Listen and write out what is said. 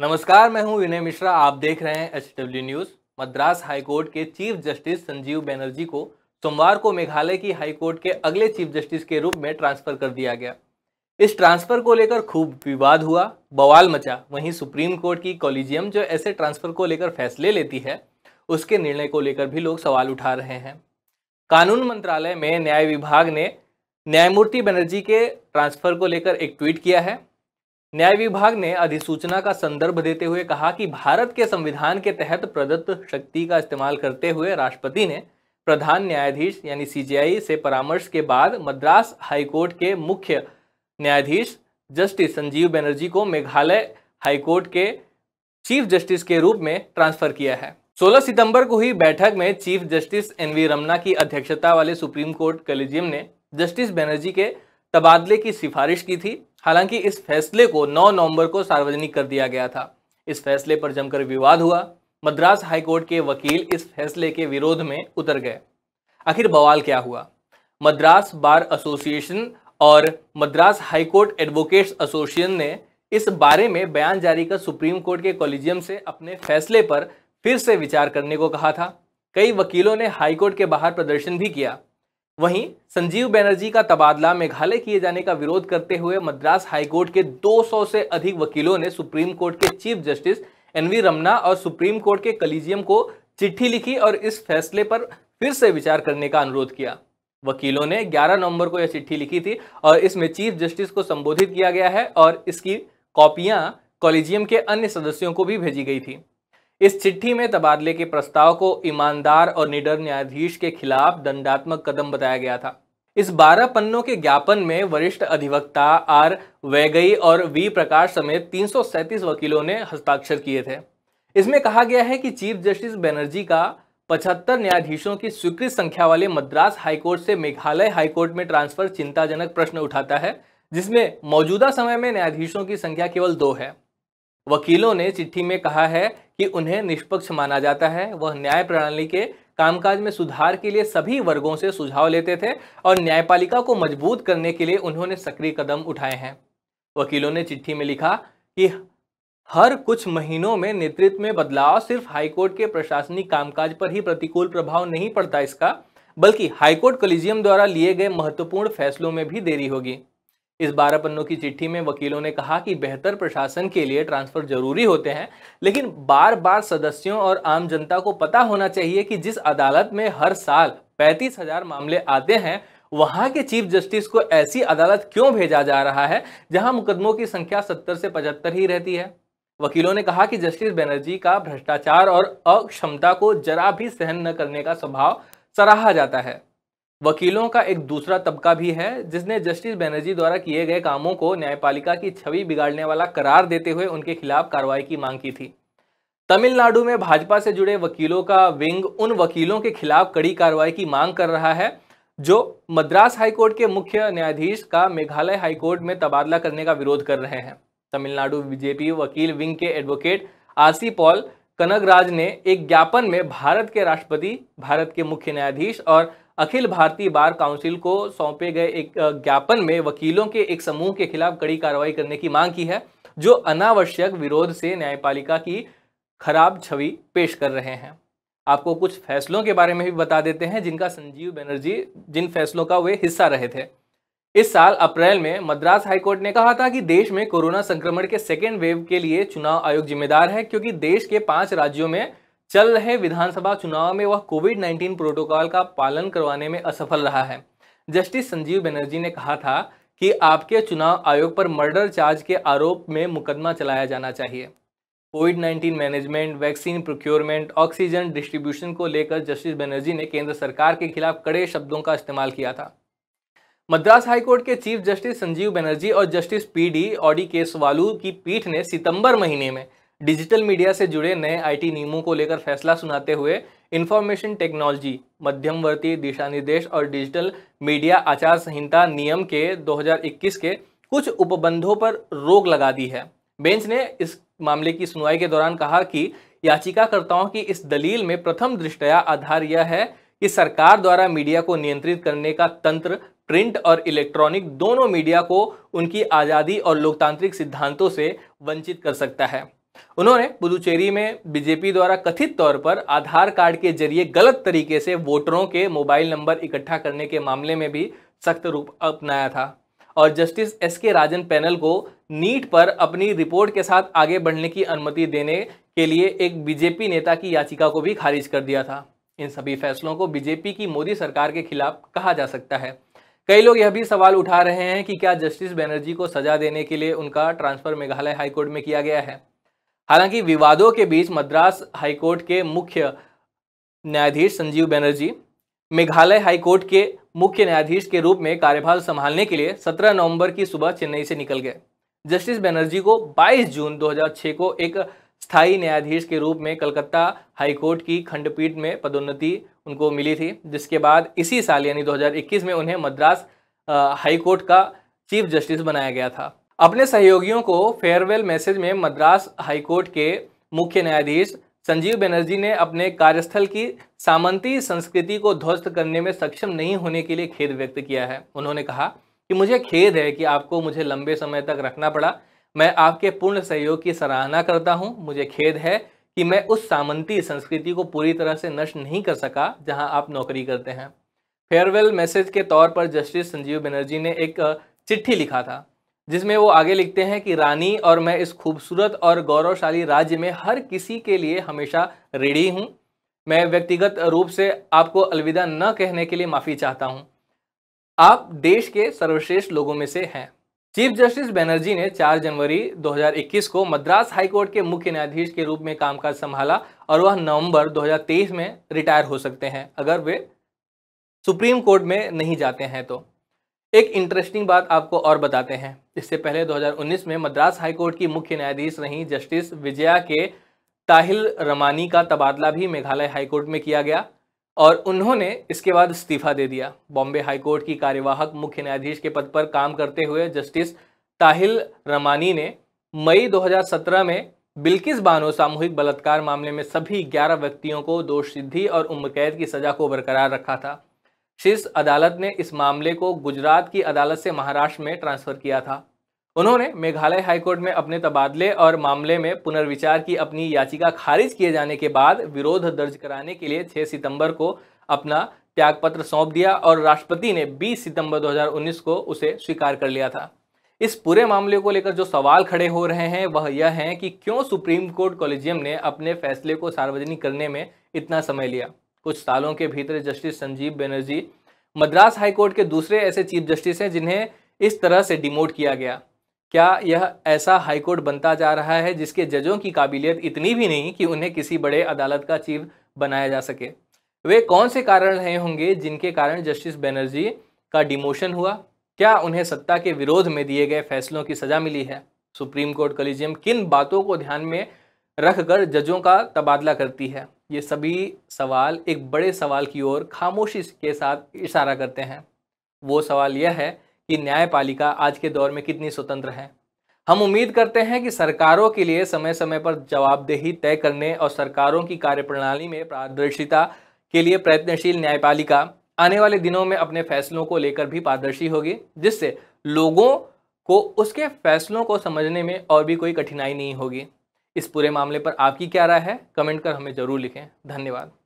नमस्कार मैं हूं विनय मिश्रा आप देख रहे हैं H W news Madras high court के चीफ जस्टिस संजीव बैनर्जी को सोमवार को मेघालय की हाईकोर्ट के अगले चीफ जस्टिस के रूप में ट्रांसफर कर दिया गया इस ट्रांसफर को लेकर खूब विवाद हुआ बवाल मचा वहीं सुप्रीम कोर्ट की कॉलेजियम जो ऐसे ट्रांसफर को लेकर फैसले लेती है उसके निर्णय को लेकर भी लोग सवाल उठा रहे हैं कानून मंत्रालय में न्याय विभाग ने न्यायमूर्ति बनर्जी के ट्रांसफर को लेकर एक ट्वीट किया है न्याय विभाग ने अधिसूचना का संदर्भ देते हुए कहा कि भारत के संविधान के तहत प्रदत्त शक्ति का इस्तेमाल करते हुए राष्ट्रपति ने प्रधान न्यायाधीश यानी सीजीआई से परामर्श के बाद मद्रास हाईकोर्ट के मुख्य न्यायाधीश जस्टिस संजीव बनर्जी को मेघालय हाईकोर्ट के चीफ जस्टिस के रूप में ट्रांसफर किया है 16 सितंबर को हुई बैठक में chief justice N V Ramana की अध्यक्षता वाले सुप्रीम कोर्ट कलेजियम ने जस्टिस बनर्जी के तबादले की सिफारिश की थी हालांकि इस फैसले को 9 नवंबर को सार्वजनिक कर दिया गया था इस फैसले पर जमकर विवाद हुआ मद्रास हाईकोर्ट के वकील इस फैसले के विरोध में उतर गए आखिर बवाल क्या हुआ मद्रास बार एसोसिएशन और मद्रास हाईकोर्ट एडवोकेट्स एसोसिएशन ने इस बारे में बयान जारी कर सुप्रीम कोर्ट के कॉलेजियम से अपने फैसले पर फिर से विचार करने को कहा था कई वकीलों ने हाईकोर्ट के बाहर प्रदर्शन भी किया वहीं संजीव बैनर्जी का तबादला मेघालय किए जाने का विरोध करते हुए मद्रास हाईकोर्ट के 200 से अधिक वकीलों ने सुप्रीम कोर्ट के चीफ जस्टिस एनवी रमना और सुप्रीम कोर्ट के कलीजियम को चिट्ठी लिखी और इस फैसले पर फिर से विचार करने का अनुरोध किया वकीलों ने 11 नवंबर को यह चिट्ठी लिखी थी और इसमें चीफ जस्टिस को संबोधित किया गया है और इसकी कॉपियां कॉलेजियम के अन्य सदस्यों को भी भेजी गई थी इस चिट्ठी में तबादले के प्रस्ताव को ईमानदार और निडर न्यायाधीश के खिलाफ दंडात्मक कदम बताया गया था इस 12 पन्नों के ज्ञापन में वरिष्ठ अधिवक्ता आर वैगई और वी प्रकाश समेत तीन वकीलों ने हस्ताक्षर किए थे इसमें कहा गया है कि चीफ जस्टिस बैनर्जी का 75 न्यायाधीशों की स्वीकृत संख्या वाले मद्रास हाईकोर्ट से मेघालय हाईकोर्ट में ट्रांसफर चिंताजनक प्रश्न उठाता है जिसमें मौजूदा समय में न्यायाधीशों की संख्या केवल दो है वकीलों ने चिट्ठी में कहा है कि उन्हें निष्पक्ष माना जाता है वह न्याय प्रणाली के कामकाज में सुधार के लिए सभी वर्गों से सुझाव लेते थे और न्यायपालिका को मजबूत करने के लिए उन्होंने सक्रिय कदम उठाए हैं वकीलों ने चिट्ठी में लिखा कि हर कुछ महीनों में नेतृत्व में बदलाव सिर्फ हाईकोर्ट के प्रशासनिक कामकाज पर ही प्रतिकूल प्रभाव नहीं पड़ता इसका बल्कि हाईकोर्ट कॉलेजियम द्वारा लिए गए महत्वपूर्ण फैसलों में भी देरी होगी इस बारह पन्नों की चिट्ठी में वकीलों ने कहा कि बेहतर प्रशासन के लिए ट्रांसफर जरूरी होते हैं लेकिन बार बार सदस्यों और आम जनता को पता होना चाहिए कि जिस अदालत में हर साल पैंतीस हजार मामले आते हैं वहां के चीफ जस्टिस को ऐसी अदालत क्यों भेजा जा रहा है जहां मुकदमों की संख्या सत्तर से पचहत्तर ही रहती है वकीलों ने कहा कि जस्टिस बैनर्जी का भ्रष्टाचार और अक्षमता को जरा भी सहन न करने का स्वभाव सराहा जाता है वकीलों का एक दूसरा तबका भी है जिसने जस्टिस बैनर्जी द्वारा किए गए कामों को न्यायपालिका की छवि बिगाड़ने वाला करार देते हुए उनके खिलाफ कार्रवाई की मांग की थी तमिलनाडु में भाजपा से जुड़े वकीलों का विंग उन वकीलों के खिलाफ कड़ी कार्रवाई की मांग कर रहा है जो मद्रास हाईकोर्ट के मुख्य न्यायाधीश का मेघालय हाईकोर्ट में तबादला करने का विरोध कर रहे हैं तमिलनाडु बीजेपी वकील विंग के एडवोकेट आरसी पॉल कनकराज ने एक ज्ञापन में भारत के राष्ट्रपति भारत के मुख्य न्यायाधीश और अखिल भारतीय बार काउंसिल को सौंपे गए एक ज्ञापन में वकीलों के एक समूह के खिलाफ कड़ी कार्रवाई करने की मांग की है जो अनावश्यक विरोध से न्यायपालिका की खराब छवि पेश कर रहे हैं आपको कुछ फैसलों के बारे में भी बता देते हैं जिनका संजीव बनर्जी जिन फैसलों का वे हिस्सा रहे थे इस साल अप्रैल में मद्रास हाईकोर्ट ने कहा था कि देश में कोरोना संक्रमण के सेकेंड वेव के लिए चुनाव आयोग जिम्मेदार है क्योंकि देश के पांच राज्यों में चल रहे विधानसभा चुनाव में वह कोविड 19 प्रोटोकॉल का पालन करवाने में असफल रहा है जस्टिस संजीव बनर्जी ने कहा था कि आपके चुनाव आयोग पर मर्डर चार्ज के आरोप में मुकदमा चलाया जाना चाहिए covid 19 management vaccine procurement oxygen distribution को लेकर जस्टिस बनर्जी ने केंद्र सरकार के खिलाफ कड़े शब्दों का इस्तेमाल किया था मद्रास हाईकोर्ट के चीफ जस्टिस संजीव बनर्जी और जस्टिस डी ऑडी केसवालू की पीठ ने सितंबर महीने में डिजिटल मीडिया से जुड़े नए आईटी नियमों को लेकर फैसला सुनाते हुए इंफॉर्मेशन टेक्नोलॉजी मध्यमवर्ती दिशा निर्देश और डिजिटल मीडिया आचार संहिता नियम के 2021 के कुछ उपबंधों पर रोक लगा दी है बेंच ने इस मामले की सुनवाई के दौरान कहा कि याचिकाकर्ताओं की इस दलील में प्रथम दृष्टया आधार यह है कि सरकार द्वारा मीडिया को नियंत्रित करने का तंत्र प्रिंट और इलेक्ट्रॉनिक दोनों मीडिया को उनकी आज़ादी और लोकतांत्रिक सिद्धांतों से वंचित कर सकता है उन्होंने पुदुचेरी में बीजेपी द्वारा कथित तौर पर आधार कार्ड के जरिए गलत तरीके से वोटरों के मोबाइल नंबर इकट्ठा करने के मामले में भी सख्त रूप अपनाया था और जस्टिस एस के राजन पैनल को नीट पर अपनी रिपोर्ट के साथ आगे बढ़ने की अनुमति देने के लिए एक बीजेपी नेता की याचिका को भी खारिज कर दिया था इन सभी फैसलों को बीजेपी की मोदी सरकार के खिलाफ कहा जा सकता है कई लोग यह भी सवाल उठा रहे हैं कि क्या जस्टिस बैनर्जी को सजा देने के लिए उनका ट्रांसफर मेघालय हाईकोर्ट में किया गया है हालांकि विवादों के बीच मद्रास हाईकोर्ट के मुख्य न्यायाधीश संजीव बनर्जी मेघालय हाईकोर्ट के मुख्य न्यायाधीश के रूप में कार्यभार संभालने के लिए 17 नवंबर की सुबह चेन्नई से निकल गए जस्टिस बनर्जी को 22 जून 2006 को एक स्थायी न्यायाधीश के रूप में कलकत्ता हाईकोर्ट की खंडपीठ में पदोन्नति उनको मिली थी जिसके बाद इसी साल यानी 2021 में उन्हें मद्रास हाईकोर्ट का चीफ जस्टिस बनाया गया था अपने सहयोगियों को फेयरवेल मैसेज में मद्रास हाईकोर्ट के मुख्य न्यायाधीश संजीव बनर्जी ने अपने कार्यस्थल की सामंती संस्कृति को ध्वस्त करने में सक्षम नहीं होने के लिए खेद व्यक्त किया है उन्होंने कहा कि मुझे खेद है कि आपको मुझे लंबे समय तक रखना पड़ा मैं आपके पूर्ण सहयोग की सराहना करता हूं मुझे खेद है कि मैं उस सामंती संस्कृति को पूरी तरह से नष्ट नहीं कर सका जहां आप नौकरी करते हैं फेयरवेल मैसेज के तौर पर जस्टिस संजीव बनर्जी ने एक चिट्ठी लिखा था जिसमें वो आगे लिखते हैं कि रानी और मैं इस खूबसूरत और गौरवशाली राज्य में हर किसी के लिए हमेशा रेडी हूँ मैं व्यक्तिगत रूप से आपको अलविदा न कहने के लिए माफ़ी चाहता हूँ आप देश के सर्वश्रेष्ठ लोगों में से हैं चीफ जस्टिस बनर्जी ने 4 जनवरी 2021 को मद्रास हाईकोर्ट के मुख्य न्यायाधीश के रूप में कामकाज संभाला और वह नवंबर 2023 में रिटायर हो सकते हैं अगर वे सुप्रीम कोर्ट में नहीं जाते हैं तो एक इंटरेस्टिंग बात आपको और बताते हैं इससे पहले 2019 में मद्रास हाईकोर्ट की मुख्य न्यायाधीश रहीं जस्टिस विजया के ताहिल रमानी का तबादला भी मेघालय हाईकोर्ट में किया गया और उन्होंने इसके बाद इस्तीफा दे दिया बॉम्बे हाईकोर्ट की कार्यवाहक मुख्य न्यायाधीश के पद पर काम करते हुए जस्टिस ताहिल रमानी ने मई 2017 में बिल्किस बानो सामूहिक बलात्कार मामले में सभी 11 व्यक्तियों को दोष सिद्धि और उम्र कैद की सजा को बरकरार रखा था शीर्ष अदालत ने इस मामले को गुजरात की अदालत से महाराष्ट्र में ट्रांसफर किया था उन्होंने मेघालय हाईकोर्ट में अपने तबादले और मामले में पुनर्विचार की अपनी याचिका खारिज किए जाने के बाद विरोध दर्ज कराने के लिए 6 सितंबर को अपना त्यागपत्र सौंप दिया और राष्ट्रपति ने 20 सितंबर 2019 को उसे स्वीकार कर लिया था इस पूरे मामले को लेकर जो सवाल खड़े हो रहे हैं वह यह है कि क्यों सुप्रीम कोर्ट कॉलेजियम ने अपने फैसले को सार्वजनिक करने में इतना समय लिया कुछ सालों के भीतर जस्टिस संजीव बनर्जी मद्रास हाईकोर्ट के दूसरे ऐसे चीफ जस्टिस हैं जिन्हें इस तरह से डिमोट किया गया क्या यह ऐसा हाईकोर्ट बनता जा रहा है जिसके जजों की काबिलियत इतनी भी नहीं कि उन्हें किसी बड़े अदालत का चीफ बनाया जा सके वे कौन से कारण रहे होंगे जिनके कारण जस्टिस बनर्जी का डिमोशन हुआ क्या उन्हें सत्ता के विरोध में दिए गए फैसलों की सज़ा मिली है सुप्रीम कोर्ट कलीजियम किन बातों को ध्यान में रखकर जजों का तबादला करती है ये सभी सवाल एक बड़े सवाल की ओर खामोशी के साथ इशारा करते हैं वो सवाल यह है कि न्यायपालिका आज के दौर में कितनी स्वतंत्र है हम उम्मीद करते हैं कि सरकारों के लिए समय समय पर जवाबदेही तय करने और सरकारों की कार्यप्रणाली में पारदर्शिता के लिए प्रयत्नशील न्यायपालिका आने वाले दिनों में अपने फैसलों को लेकर भी पारदर्शी होगी जिससे लोगों को उसके फैसलों को समझने में और भी कोई कठिनाई नहीं होगी इस पूरे मामले पर आपकी क्या राय है कमेंट कर हमें ज़रूर लिखें धन्यवाद